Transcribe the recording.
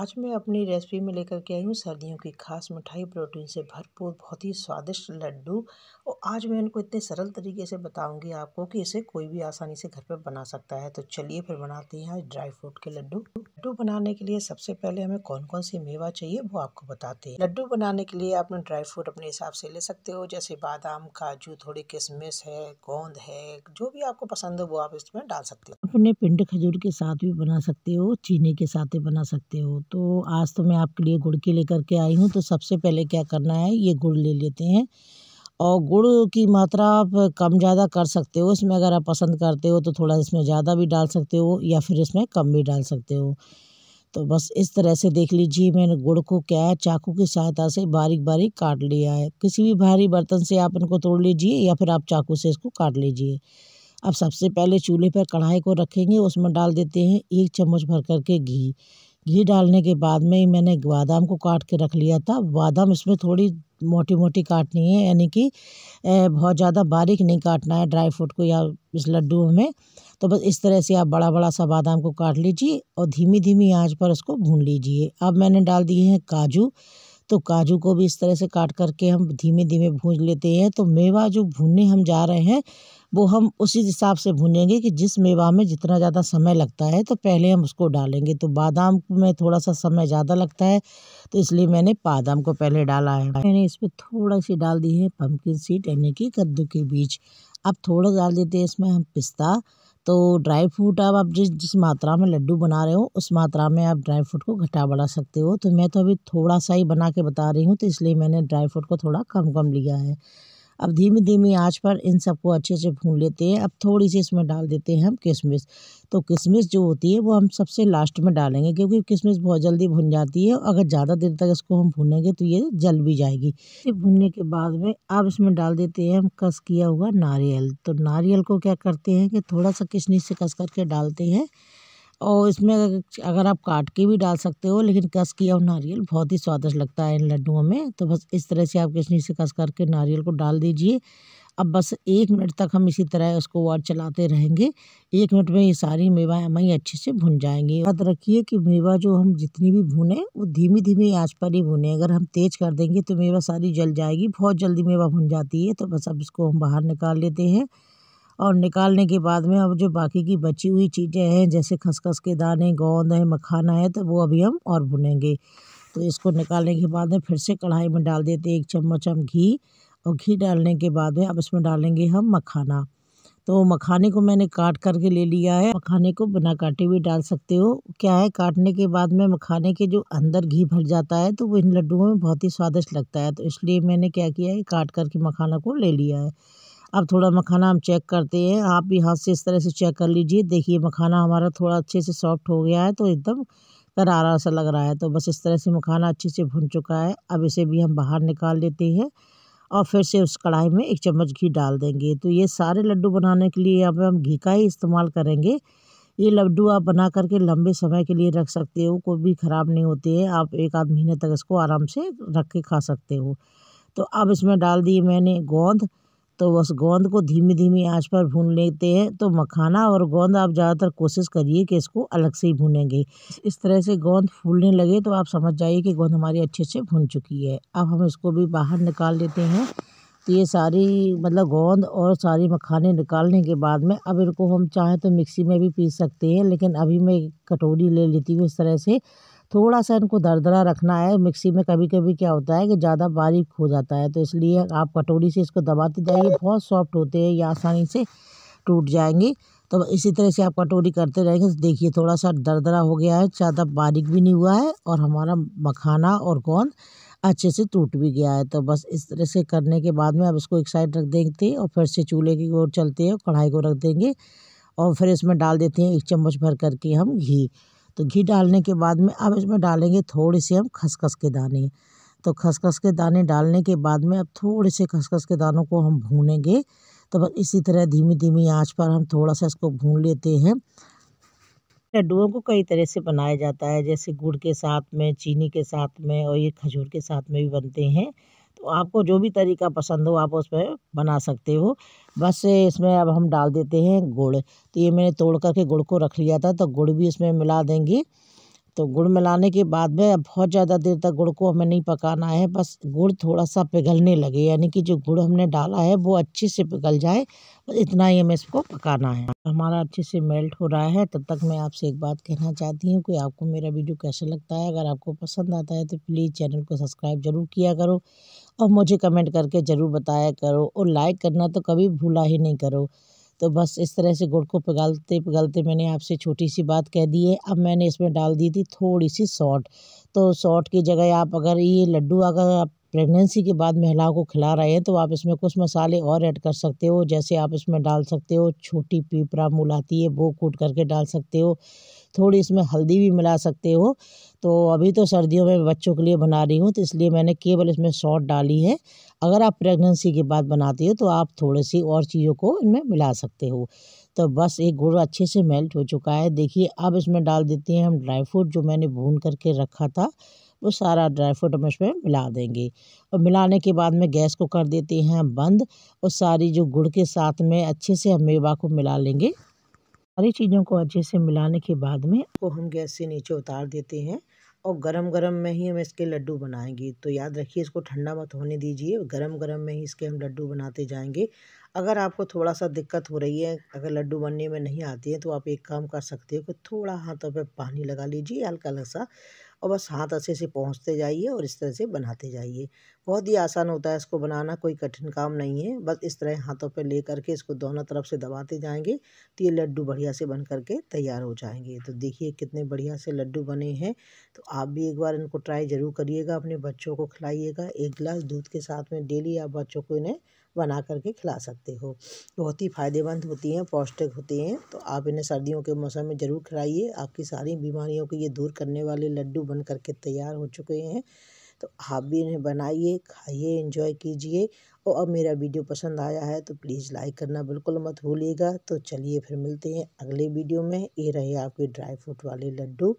आज मैं अपनी रेसिपी में लेकर के आई हूँ सर्दियों की खास मिठाई प्रोटीन से भरपूर बहुत ही स्वादिष्ट लड्डू और आज मैं इनको इतने सरल तरीके से बताऊंगी आपको कि इसे कोई भी आसानी से घर पर बना सकता है तो चलिए फिर बनाते हैं आज ड्राई फ्रूट के लड्डू लड्डू बनाने के लिए सबसे पहले हमें कौन कौन सी मेवा चाहिए वो आपको बताते हैं लड्डू बनाने के लिए आप ड्राई फ्रूट अपने हिसाब से ले सकते हो जैसे बादाम काजू थोड़ी किशमिश है गोंद है जो भी आपको पसंद हो वो आप इसमें डाल सकते हो अपने पिंड खजूर के साथ भी बना सकते हो चीनी के साथ भी बना सकते हो तो आज तो मैं आपके लिए गुड़ की लेकर के आई हूँ तो सबसे पहले क्या करना है ये गुड़ ले लेते हैं और गुड़ की मात्रा आप कम ज़्यादा कर सकते हो इसमें अगर आप पसंद करते हो तो थोड़ा इसमें ज़्यादा भी डाल सकते हो या फिर इसमें कम भी डाल सकते हो तो बस इस तरह से देख लीजिए मैंने गुड़ को क्या है चाकू की सहायता से बारीक बारीक काट लिया है किसी भी भारी बर्तन से आप इनको तोड़ लीजिए या फिर आप चाकू से इसको काट लीजिए अब सबसे पहले चूल्हे पर कढ़ाई को रखेंगे उसमें डाल देते हैं एक चम्मच भर करके घी घी डालने के बाद में ही मैंने बादाम को काट के रख लिया था बादाम इसमें थोड़ी मोटी मोटी काटनी है यानी कि बहुत ज़्यादा बारीक नहीं काटना है ड्राई फ्रूट को या इस लड्डू में तो बस इस तरह से आप बड़ा बड़ा सा बादाम को काट लीजिए और धीमी धीमी आंच पर उसको भून लीजिए अब मैंने डाल दिए हैं काजू तो काजू को भी इस तरह से काट करके हम धीमे धीमे भून लेते हैं तो मेवा जो भूनने हम जा रहे हैं वो हम उसी हिसाब से भुनेंगे कि जिस मेवा में जितना ज़्यादा समय लगता है तो पहले हम उसको डालेंगे तो बादाम में थोड़ा सा समय ज़्यादा लगता है तो इसलिए मैंने बादाम को पहले डाला है मैंने इसमें थोड़ा सी डाल दी है पम्पकिन सीट यानी कि कद्दू के बीज अब थोड़ा डाल देते हैं इसमें हम पिस्ता तो ड्राई फ्रूट अब आप जिस जिस मात्रा में लड्डू बना रहे हो उस मात्रा में आप ड्राई फ्रूट को घटा बढ़ा सकते हो तो मैं तो अभी थोड़ा सा ही बना के बता रही हूँ तो इसलिए मैंने ड्राई फ्रूट को थोड़ा कम कम लिया है अब धीमी धीमी आंच पर इन सबको अच्छे से भून लेते हैं अब थोड़ी सी इसमें डाल देते हैं हम किशमिश तो किशमिश जो होती है वो हम सबसे लास्ट में डालेंगे क्योंकि किशमिश बहुत जल्दी भुन जाती है अगर ज़्यादा देर तक इसको हम भूनेंगे तो ये जल भी जाएगी भुनने के बाद में अब इसमें डाल देते हैं हम कस किया हुआ नारियल तो नारियल को क्या करते हैं कि थोड़ा सा किशमिश से कस करके डालते हैं और इसमें अगर आप काट के भी डाल सकते हो लेकिन कस किया हुआ नारियल बहुत ही स्वादिष्ट लगता है इन लड्डुओं में तो बस इस तरह से आप किसनी से कस करके नारियल को डाल दीजिए अब बस एक मिनट तक हम इसी तरह उसको वाट चलाते रहेंगे एक मिनट में ये सारी मेवा हमारी अच्छे से भुन जाएंगे याद रखिए कि मेवा जो हम जितनी भी भुने वो धीमी धीमी आँच पर ही भुने अगर हम तेज़ कर देंगे तो मेवा सारी जल जाएगी बहुत जल्दी मेवा भुन जाती है तो बस अब इसको हम बाहर निकाल लेते हैं और निकालने के बाद में अब जो बाकी की बची हुई चीज़ें हैं जैसे खसखस के दाने गोंद है मखाना है तो वो अभी हम और भुनेंगे तो इसको निकालने के बाद में फिर से कढ़ाई में डाल देते हैं एक चम्मच हम घी और घी डालने के बाद में अब इसमें डालेंगे हम मखाना तो मखाने को मैंने काट करके ले लिया है मखाने को बिना काटे भी डाल सकते हो क्या है काटने के बाद में मखाने के जो अंदर घी भर जाता है तो वो इन लड्डुओं में बहुत ही स्वादिष्ट लगता है तो इसलिए मैंने क्या किया है काट करके मखाना को ले लिया है अब थोड़ा मखाना हम चेक करते हैं आप भी हाथ से इस तरह से चेक कर लीजिए देखिए मखाना हमारा थोड़ा अच्छे से सॉफ्ट हो गया है तो एकदम करारा सा लग रहा है तो बस इस तरह से मखाना अच्छे से भुन चुका है अब इसे भी हम बाहर निकाल लेते हैं और फिर से उस कढ़ाई में एक चम्मच घी डाल देंगे तो ये सारे लड्डू बनाने के लिए यहाँ पर हम घी का ही इस्तेमाल करेंगे ये लड्डू आप बना करके लंबे समय के लिए रख सकते हो कोई भी ख़राब नहीं होते हैं आप एक आध महीने तक इसको आराम से रख के खा सकते हो तो अब इसमें डाल दी मैंने गोंद तो बस गोंद को धीमी धीमी आंच पर भून लेते हैं तो मखाना और गोंद आप ज़्यादातर कोशिश करिए कि इसको अलग से ही भूनेंगे इस तरह से गोंद फूलने लगे तो आप समझ जाइए कि गोंद हमारी अच्छे से भून चुकी है अब हम इसको भी बाहर निकाल लेते हैं तो ये सारी मतलब गोंद और सारी मखाने निकालने के बाद में अब इनको हम चाहें तो मिक्सी में भी पीस सकते हैं लेकिन अभी मैं कटोरी ले लेती हूँ इस तरह से थोड़ा सा इनको दरदरा रखना है मिक्सी में कभी कभी क्या होता है कि ज़्यादा बारीक हो जाता है तो इसलिए आप कटोरी से इसको दबाते जाइए बहुत सॉफ्ट होते हैं ये आसानी से टूट जाएंगे तो इसी तरह से आप कटोरी करते रहेंगे तो देखिए थोड़ा सा दरदरा हो गया है ज़्यादा बारीक भी नहीं हुआ है और हमारा मखाना और गोंद अच्छे से टूट भी गया है तो बस इस तरह से करने के बाद में आप इसको एक साइड रख देते हैं और फिर से चूल्हे की ओर चलते हैं कढ़ाई को रख देंगे और फिर इसमें डाल देते हैं एक चम्मच भर करके हम घी तो घी डालने के बाद में अब इसमें डालेंगे थोड़े से हम खसखस के दाने तो खसखस के दाने डालने के बाद में अब थोड़े से खसखस के दानों को हम भूनेंगे तो बस इसी तरह धीमी धीमी आंच पर हम थोड़ा सा इसको भून लेते हैं लड्डुओं को कई तरह से बनाया जाता है जैसे गुड़ के साथ में चीनी के साथ में और ये खजूर के साथ में भी बनते हैं आपको जो भी तरीका पसंद हो आप उसमें बना सकते हो बस इसमें अब हम डाल देते हैं गुड़ तो ये मैंने तोड़ करके गुड़ को रख लिया था तो गुड़ भी इसमें मिला देंगे तो गुड़ मिलाने के बाद में अब बहुत ज़्यादा देर तक गुड़ को हमें नहीं पकाना है बस गुड़ थोड़ा सा पिघलने लगे यानी कि जो गुड़ हमने डाला है वो अच्छे से पिघल जाए बस इतना ही हमें इसको पकाना है हमारा अच्छे से मेल्ट हो रहा है तब तक मैं आपसे एक बात कहना चाहती हूँ कि आपको मेरा वीडियो कैसा लगता है अगर आपको पसंद आता है तो प्लीज़ चैनल को सब्सक्राइब ज़रूर किया करो और मुझे कमेंट करके ज़रूर बताया करो और लाइक करना तो कभी भूला ही नहीं करो तो बस इस तरह से गुड़ को पिघलते पिघलते मैंने आपसे छोटी सी बात कह दी है अब मैंने इसमें डाल दी थी थोड़ी सी सॉल्ट तो सॉल्ट की जगह आप अगर ये लड्डू अगर आप प्रेगनेंसी के बाद महिलाओं को खिला रहे हैं तो आप इसमें कुछ मसाले और ऐड कर सकते हो जैसे आप इसमें डाल सकते हो छोटी पीपरा मूल आती है वो कूट करके डाल सकते हो थोड़ी इसमें हल्दी भी मिला सकते हो तो अभी तो सर्दियों में बच्चों के लिए बना रही हूँ तो इसलिए मैंने केवल इसमें सॉट डाली है अगर आप प्रेगनेंसी के बाद बनाती हो तो आप थोड़ी सी और चीज़ों को इनमें मिला सकते हो तो बस एक गुड़ अच्छे से मेल्ट हो चुका है देखिए अब इसमें डाल देते हैं हम ड्राई फ्रूट जो मैंने भून करके रखा था वो सारा ड्राई फ्रूट हम इसमें मिला देंगे और मिलाने के बाद में गैस को कर देते हैं बंद और सारी जो गुड़ के साथ में अच्छे से हम मेवा को मिला लेंगे सारी चीज़ों को अच्छे से मिलाने के बाद में वो हम गैस से नीचे उतार देते हैं और गरम गरम में ही हम इसके लड्डू बनाएंगे तो याद रखिए इसको ठंडा मत होने दीजिए गरम गरम में ही इसके हम लड्डू बनाते जाएंगे अगर आपको थोड़ा सा दिक्कत हो रही है अगर लड्डू बनने में नहीं आती है तो आप एक काम कर सकते हो कि थोड़ा हाथों पे पानी लगा लीजिए हल्का हल्का सा और बस हाथ अच्छे से पहुँचते जाइए और इस तरह से बनाते जाइए बहुत ही आसान होता है इसको बनाना कोई कठिन काम नहीं है बस इस तरह हाथों पर ले करके इसको दोनों तरफ से दबाते जाएंगे तो ये लड्डू बढ़िया से बन करके तैयार हो जाएंगे तो देखिए कितने बढ़िया से लड्डू बने हैं तो आप भी एक बार इनको ट्राई ज़रूर करिएगा अपने बच्चों को खिलाइएगा एक गिलास दूध के साथ में डेली आप बच्चों को इन्हें बना करके खिला सकते हो बहुत ही फ़ायदेमंद होती हैं पौष्टिक होती हैं तो आप इन्हें सर्दियों के मौसम में ज़रूर खिलाइए आपकी सारी बीमारियों को ये दूर करने वाले लड्डू बन करके तैयार हो चुके हैं तो आप भी इन्हें बनाइए खाइए इन्जॉय कीजिए और अब मेरा वीडियो पसंद आया है तो प्लीज़ लाइक करना बिल्कुल मत भूलिएगा तो चलिए फिर मिलते हैं अगले वीडियो में ये रहे आपके ड्राई फ्रूट वाले लड्डू